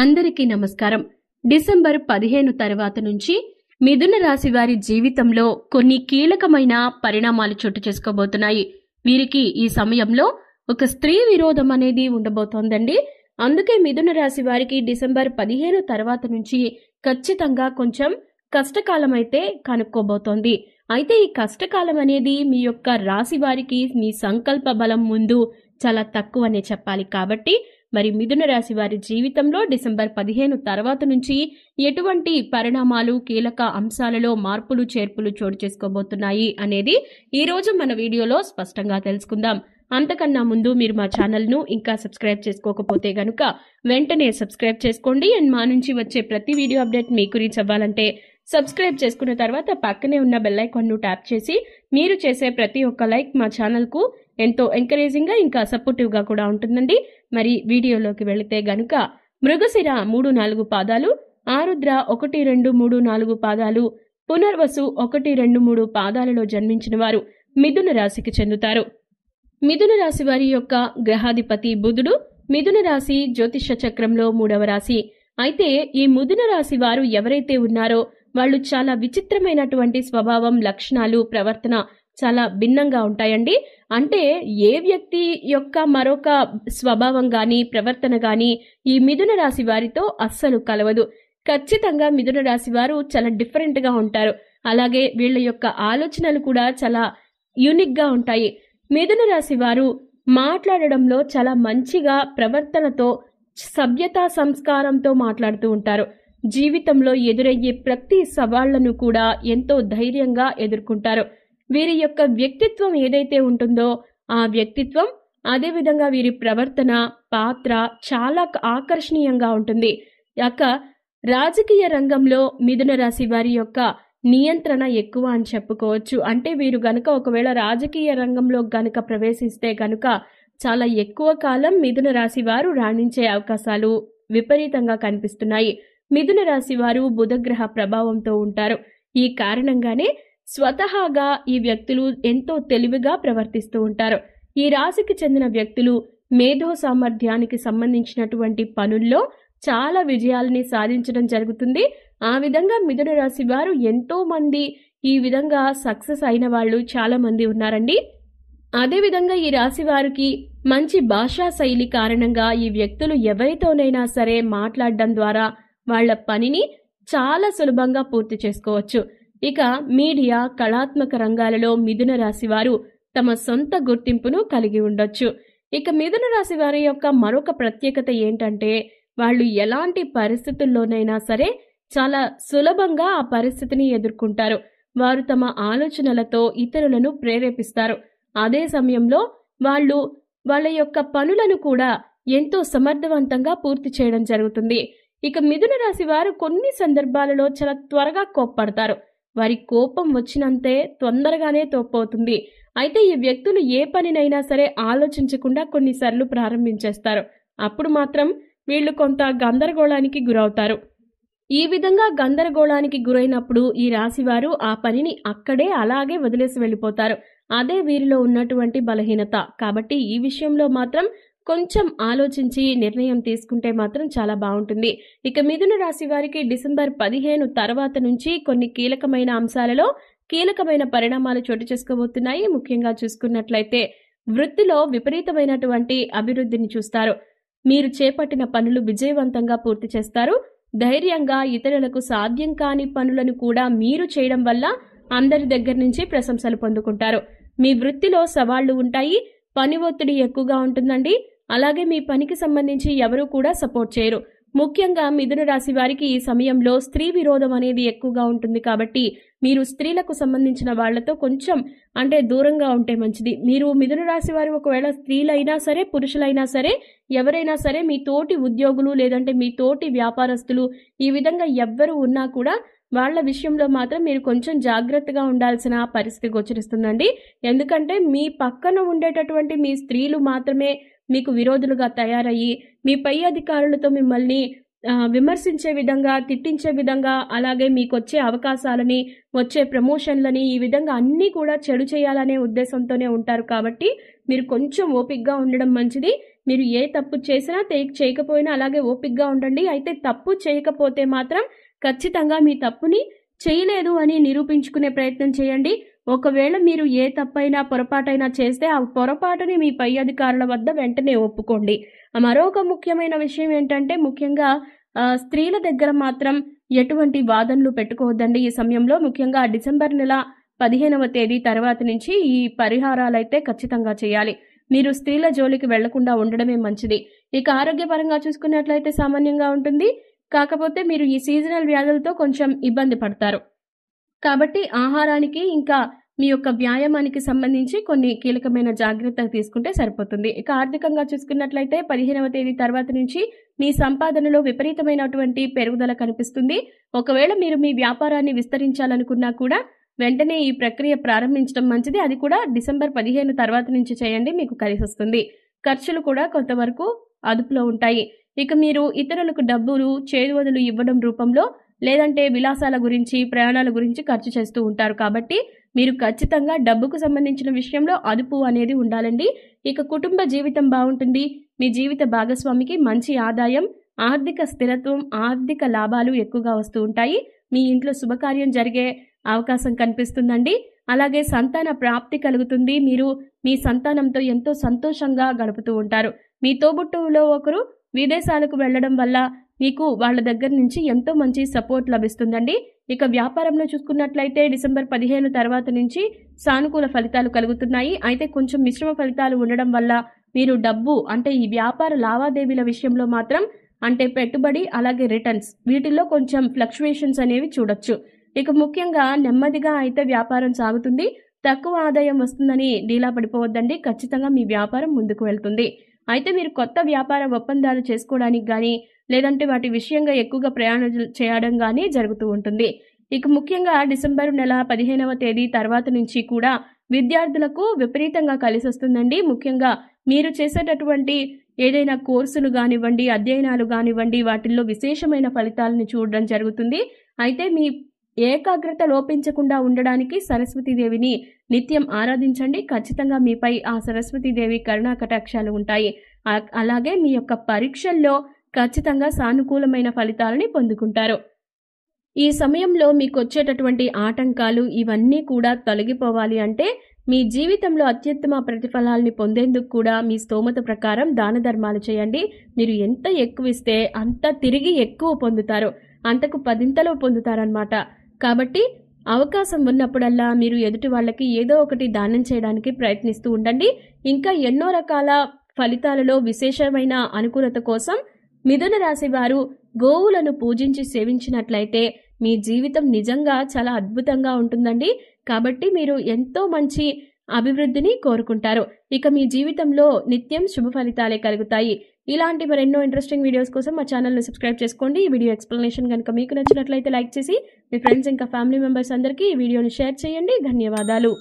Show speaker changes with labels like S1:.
S1: అందరికీ నమస్కారం డిసెంబర్ పదిహేను తర్వాత నుంచి మిథున రాశి వారి జీవితంలో కొన్ని కీలకమైన పరిణామాలు చోటు చేసుకోబోతున్నాయి వీరికి ఈ సమయంలో ఒక స్త్రీ విరోధం అనేది ఉండబోతోందండి అందుకే మిథున రాశి వారికి డిసెంబర్ పదిహేను తర్వాత నుంచి ఖచ్చితంగా కొంచెం కష్టకాలం అయితే కనుక్కోబోతోంది అయితే ఈ కష్టకాలం అనేది మీ యొక్క రాశి వారికి మీ సంకల్ప బలం ముందు చాలా తక్కువనే చెప్పాలి కాబట్టి మరి మిథున రాశి వారి జీవితంలో డిసెంబర్ పదిహేను తర్వాత నుంచి ఎటువంటి పరిణామాలు కీలక అంశాలలో మార్పులు చేర్పులు చోటు చేసుకోబోతున్నాయి అనేది ఈరోజు మన వీడియోలో స్పష్టంగా తెలుసుకుందాం అంతకన్నా ముందు మీరు మా ఛానల్ను ఇంకా సబ్స్క్రైబ్ చేసుకోకపోతే గనుక వెంటనే సబ్స్క్రైబ్ చేసుకోండి అండ్ మా నుంచి వచ్చే ప్రతి వీడియో అప్డేట్ మీకు రీచ్ అవ్వాలంటే సబ్స్క్రైబ్ చేసుకున్న తర్వాత పక్కనే ఉన్న బెల్లైకాన్ను ట్యాప్ చేసి మీరు చేసే ప్రతి ఒక్క లైక్ మా ఛానల్కు ఎంతో ఎంకరేజింగ్గా ఇంకా సపోర్టివ్గా కూడా ఉంటుందండి మరి వీడియోలోకి వెళితే గనుక మృగశిర మూడు నాలుగు పాదాలు ఆరుద్ర ఒకటి రెండు మూడు నాలుగు పాదాలు పునర్వసు ఒకటి రెండు మూడు పాదాలలో జన్మించిన వారు మిథున రాశికి చెందుతారు మిథున రాశి వారి యొక్క గ్రహాధిపతి బుధుడు మిథున రాశి జ్యోతిష చక్రంలో మూడవ రాశి అయితే ఈ మిథున రాశి వారు ఎవరైతే ఉన్నారో వాళ్ళు చాలా విచిత్రమైనటువంటి స్వభావం లక్షణాలు ప్రవర్తన చాలా భిన్నంగా ఉంటాయండి అంటే ఏ వ్యక్తి యొక్క మరొక స్వభావం కానీ ప్రవర్తన కానీ ఈ మిథున రాశి వారితో అస్సలు కలవదు ఖచ్చితంగా మిథున రాశి వారు చాలా డిఫరెంట్గా ఉంటారు అలాగే వీళ్ళ యొక్క ఆలోచనలు కూడా చాలా యూనిక్గా ఉంటాయి మిథున రాశి వారు మాట్లాడడంలో చాలా మంచిగా ప్రవర్తనతో సభ్యతా సంస్కారంతో మాట్లాడుతూ ఉంటారు జీవితంలో ఎదురయ్యే ప్రతి సవాళ్లను కూడా ఎంతో ధైర్యంగా ఎదుర్కొంటారు వీరి యొక్క వ్యక్తిత్వం ఏదైతే ఉంటుందో ఆ వ్యక్తిత్వం అదేవిధంగా వీరి ప్రవర్తన పాత్ర చాలా ఆకర్షణీయంగా ఉంటుంది అక్క రాజకీయ రంగంలో మిథున రాశి వారి యొక్క నియంత్రణ ఎక్కువ అని చెప్పుకోవచ్చు అంటే వీరు గనుక ఒకవేళ రాజకీయ రంగంలో గనుక ప్రవేశిస్తే గనుక చాలా ఎక్కువ కాలం మిథున రాశి వారు రాణించే అవకాశాలు విపరీతంగా కనిపిస్తున్నాయి మిథున రాశి వారు బుధగ్రహ ప్రభావంతో ఉంటారు ఈ కారణంగానే స్వతహాగా ఈ వ్యక్తులు ఎంతో తెలివిగా ప్రవర్తిస్తూ ఉంటారు ఈ రాశికి చెందిన వ్యక్తులు మేధో సామర్థ్యానికి సంబంధించినటువంటి పనుల్లో చాలా విజయాలని సాధించడం జరుగుతుంది ఆ విధంగా మిథున రాశి వారు ఎంతో మంది ఈ విధంగా సక్సెస్ అయిన వాళ్ళు చాలా మంది ఉన్నారండి అదేవిధంగా ఈ రాశి వారికి మంచి భాషా శైలి కారణంగా ఈ వ్యక్తులు ఎవరితోనైనా సరే మాట్లాడడం ద్వారా వాళ్ళ పనిని చాలా సులభంగా పూర్తి చేసుకోవచ్చు ఇక మీడియా కళాత్మక రంగాలలో మిథున రాశి వారు తమ సొంత గుర్తింపును కలిగి ఉండొచ్చు ఇక మిథున రాశి వారి యొక్క మరొక ప్రత్యేకత ఏంటంటే వాళ్ళు ఎలాంటి పరిస్థితుల్లోనైనా సరే చాలా సులభంగా ఆ పరిస్థితిని ఎదుర్కొంటారు వారు తమ ఆలోచనలతో ఇతరులను ప్రేరేపిస్తారు అదే సమయంలో వాళ్ళు వాళ్ళ యొక్క పనులను కూడా ఎంతో సమర్థవంతంగా పూర్తి చేయడం జరుగుతుంది ఇక మిథున రాశి వారు కొన్ని సందర్భాలలో చాలా త్వరగా కోప్పడతారు వారి కోపం వచ్చినంతే తొందరగానే తోపవుతుంది అయితే ఈ వ్యక్తులు ఏ పనినైనా సరే ఆలోచించకుండా కొన్నిసార్లు ప్రారంభించేస్తారు అప్పుడు మాత్రం వీళ్ళు కొంత గందరగోళానికి గురవుతారు ఈ విధంగా గందరగోళానికి గురైనప్పుడు ఈ రాశివారు ఆ పనిని అక్కడే అలాగే వదిలేసి వెళ్ళిపోతారు అదే వీరిలో ఉన్నటువంటి బలహీనత కాబట్టి ఈ విషయంలో మాత్రం కొంచెం ఆలోచించి నిర్ణయం తీసుకుంటే మాత్రం చాలా బాగుంటుంది ఇక మిథున రాశి వారికి డిసెంబర్ పదిహేను తర్వాత నుంచి కొన్ని కీలకమైన అంశాలలో కీలకమైన పరిణామాలు చోటు చేసుకోబోతున్నాయి ముఖ్యంగా చూసుకున్నట్లయితే వృత్తిలో విపరీతమైనటువంటి అభివృద్ధిని చూస్తారు మీరు చేపట్టిన పనులు విజయవంతంగా పూర్తి చేస్తారు ధైర్యంగా ఇతరులకు సాధ్యం కాని పనులను కూడా మీరు చేయడం వల్ల అందరి దగ్గర నుంచి ప్రశంసలు పొందుకుంటారు మీ వృత్తిలో సవాళ్లు ఉంటాయి పని ఒత్తిడి ఎక్కువగా ఉంటుందండి అలాగే మీ పనికి సంబంధించి ఎవరూ కూడా సపోర్ట్ చేయరు ముఖ్యంగా మిథున రాశి వారికి ఈ సమయంలో స్త్రీ విరోధం అనేది ఎక్కువగా ఉంటుంది కాబట్టి మీరు స్త్రీలకు సంబంధించిన వాళ్లతో కొంచెం అంటే దూరంగా ఉంటే మంచిది మీరు మిథున రాశి వారు ఒకవేళ స్త్రీలైనా సరే పురుషులైనా సరే ఎవరైనా సరే మీ తోటి ఉద్యోగులు లేదంటే మీ తోటి వ్యాపారస్తులు ఈ విధంగా ఎవ్వరు ఉన్నా కూడా వాళ్ళ విషయంలో మాత్రం మీరు కొంచెం జాగ్రత్తగా ఉండాల్సిన పరిస్థితి గోచరిస్తుందండి ఎందుకంటే మీ పక్కన ఉండేటటువంటి మీ స్త్రీలు మాత్రమే మీకు విరోధులుగా తయారయ్యి మీ పై అధికారులతో మిమ్మల్ని విమర్శించే విధంగా తిట్టించే విధంగా అలాగే మీకు వచ్చే అవకాశాలని వచ్చే ప్రమోషన్లని ఈ విధంగా అన్నీ కూడా చెడు చేయాలనే ఉద్దేశంతోనే ఉంటారు కాబట్టి మీరు కొంచెం ఓపిక్గా ఉండడం మంచిది మీరు ఏ తప్పు చేసినా చేయకపోయినా అలాగే ఓపిక్గా ఉండండి అయితే తప్పు చేయకపోతే మాత్రం ఖచ్చితంగా మీ తప్పుని చేయలేదు అని నిరూపించుకునే ప్రయత్నం చేయండి ఒకవేళ మీరు ఏ తప్పైనా పొరపాటైనా చేస్తే ఆ పొరపాటుని మీ పై అధికారుల వద్ద వెంటనే ఒప్పుకోండి మరొక ముఖ్యమైన విషయం ఏంటంటే ముఖ్యంగా స్త్రీల దగ్గర మాత్రం ఎటువంటి వాదనలు పెట్టుకోవద్దండి ఈ సమయంలో ముఖ్యంగా డిసెంబర్ నెల పదిహేనవ తేదీ తర్వాత నుంచి ఈ పరిహారాలు అయితే ఖచ్చితంగా చేయాలి మీరు స్త్రీల జోలికి వెళ్లకుండా ఉండడమే మంచిది ఇక ఆరోగ్యపరంగా చూసుకున్నట్లయితే సామాన్యంగా ఉంటుంది కాకపోతే మీరు ఈ సీజనల్ వ్యాధులతో కొంచెం ఇబ్బంది పడతారు కాబట్టి ఆహారానికి ఇంకా మీ యొక్క వ్యాయామానికి సంబంధించి కొన్ని కీలకమైన జాగ్రత్తలు తీసుకుంటే సరిపోతుంది ఇక ఆర్థికంగా చూసుకున్నట్లయితే పదిహేనవ తేదీ తర్వాత నుంచి మీ సంపాదనలో విపరీతమైనటువంటి పెరుగుదల కనిపిస్తుంది ఒకవేళ మీరు మీ వ్యాపారాన్ని విస్తరించాలనుకున్నా కూడా వెంటనే ఈ ప్రక్రియ ప్రారంభించడం మంచిది అది కూడా డిసెంబర్ పదిహేను తర్వాత నుంచి చేయండి మీకు కలిసి వస్తుంది ఖర్చులు కూడా కొంతవరకు అదుపులో ఉంటాయి ఇక మీరు ఇతరులకు డబ్బులు చేదువదులు ఇవ్వడం రూపంలో లేదంటే విలాసాల గురించి ప్రయాణాల గురించి ఖర్చు చేస్తూ ఉంటారు కాబట్టి మీరు ఖచ్చితంగా డబ్బుకు సంబంధించిన విషయంలో అదుపు అనేది ఉండాలండి ఇక కుటుంబ జీవితం బాగుంటుంది మీ జీవిత భాగస్వామికి మంచి ఆదాయం ఆర్థిక స్థిరత్వం ఆర్థిక లాభాలు ఎక్కువగా వస్తూ ఉంటాయి మీ ఇంట్లో శుభకార్యం జరిగే అవకాశం కనిపిస్తుందండి అలాగే సంతాన ప్రాప్తి కలుగుతుంది మీరు మీ సంతానంతో ఎంతో సంతోషంగా గడుపుతూ ఉంటారు మీ తోబుట్టువులో ఒకరు విదేశాలకు వెళ్లడం వల్ల మీకు వాళ్ళ దగ్గర నుంచి ఎంతో మంచి సపోర్ట్ లభిస్తుందండి ఇక వ్యాపారంలో చూసుకున్నట్లయితే డిసెంబర్ పదిహేను తర్వాత నుంచి సానుకూల ఫలితాలు కలుగుతున్నాయి అయితే కొంచెం మిశ్రమ ఫలితాలు ఉండడం వల్ల మీరు డబ్బు అంటే ఈ వ్యాపార లావాదేవీల విషయంలో మాత్రం అంటే పెట్టుబడి అలాగే రిటర్న్స్ వీటిల్లో కొంచెం ఫ్లక్చువేషన్స్ అనేవి చూడొచ్చు ఇక ముఖ్యంగా నెమ్మదిగా అయితే వ్యాపారం సాగుతుంది తక్కువ ఆదాయం వస్తుందని డీలా పడిపోవద్దండి ఖచ్చితంగా మీ వ్యాపారం ముందుకు వెళ్తుంది అయితే మీరు కొత్త వ్యాపార ఒప్పందాలు చేసుకోవడానికి కానీ లేదంటే వాటి విషయంగా ఎక్కువగా ప్రయాణం చేయడం కానీ జరుగుతూ ఉంటుంది ఇక ముఖ్యంగా డిసెంబర్ నెల పదిహేనవ తేదీ తర్వాత నుంచి కూడా విద్యార్థులకు విపరీతంగా కలిసి వస్తుందండి ముఖ్యంగా మీరు చేసేటటువంటి ఏదైనా కోర్సులు కానివ్వండి అధ్యయనాలు కానివ్వండి వాటిల్లో విశేషమైన ఫలితాలను చూడడం జరుగుతుంది అయితే మీ ఏకాగ్రత లోపించకుండా ఉండడానికి సరస్వతీదేవిని నిత్యం ఆరాధించండి ఖచ్చితంగా మీపై ఆ సరస్వతీదేవి కరుణా కటాక్షాలు ఉంటాయి అలాగే మీ యొక్క పరీక్షల్లో ఖచ్చితంగా సానుకూలమైన ఫలితాలని పొందుకుంటారు ఈ సమయంలో మీకు వచ్చేటటువంటి ఆటంకాలు ఇవన్నీ కూడా తొలగిపోవాలి అంటే మీ జీవితంలో అత్యుత్తమ ప్రతిఫలాల్ని పొందేందుకు కూడా మీ స్తోమత ప్రకారం దాన ధర్మాలు చేయండి మీరు ఎంత ఎక్కువ ఇస్తే అంత తిరిగి ఎక్కువ పొందుతారు అంతకు పదింతలో పొందుతారనమాట కాబట్టి అవకాశం ఉన్నప్పుడల్లా మీరు ఎదుటి వాళ్ళకి ఏదో ఒకటి దానం చేయడానికి ప్రయత్నిస్తూ ఉండండి ఇంకా ఎన్నో రకాల ఫలితాలలో విశేషమైన అనుకూలత కోసం మిథున రాశి వారు గోవులను పూజించి సేవించినట్లయితే మీ జీవితం నిజంగా చాలా అద్భుతంగా ఉంటుందండి కాబట్టి మీరు ఎంతో మంచి అభివృద్ధిని కోరుకుంటారు ఇక మీ జీవితంలో నిత్యం శుభ ఫలితాలే కలుగుతాయి ఇలాంటి మరెన్నో ఇంట్రెస్టింగ్ వీడియోస్ కోసం మా ఛానల్ని సబ్స్క్రైబ్ చేసుకోండి ఈ వీడియో ఎక్స్ప్లెనేషన్ కనుక మీకు నచ్చినట్లయితే లైక్ చేసి మీ ఫ్రెండ్స్ ఇంకా ఫ్యామిలీ మెంబర్స్ అందరికీ ఈ వీడియోని షేర్ చేయండి ధన్యవాదాలు